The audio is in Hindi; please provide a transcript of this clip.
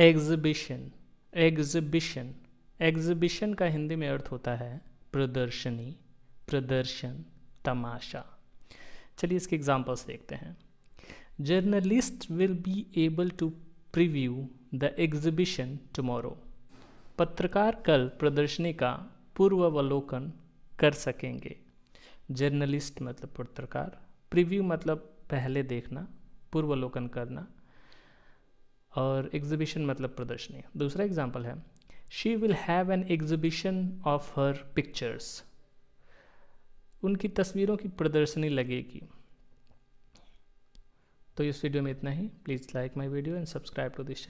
एग्जिबिशन एग्जिबिशन एग्जिबिशन का हिंदी में अर्थ होता है प्रदर्शनी प्रदर्शन तमाशा चलिए इसके एग्जाम्पल्स देखते हैं journalist will be able to preview the exhibition tomorrow पत्रकार कल प्रदर्शनी का पूर्वावलोकन कर सकेंगे जर्नलिस्ट मतलब पत्रकार प्रीव्यू मतलब पहले देखना पूर्वावलोकन करना और एग्जिबिशन मतलब प्रदर्शनी दूसरा एग्जाम्पल है she will have an exhibition of her pictures उनकी तस्वीरों की प्रदर्शनी लगेगी तो इस वीडियो में इतना ही please like my video and subscribe to this channel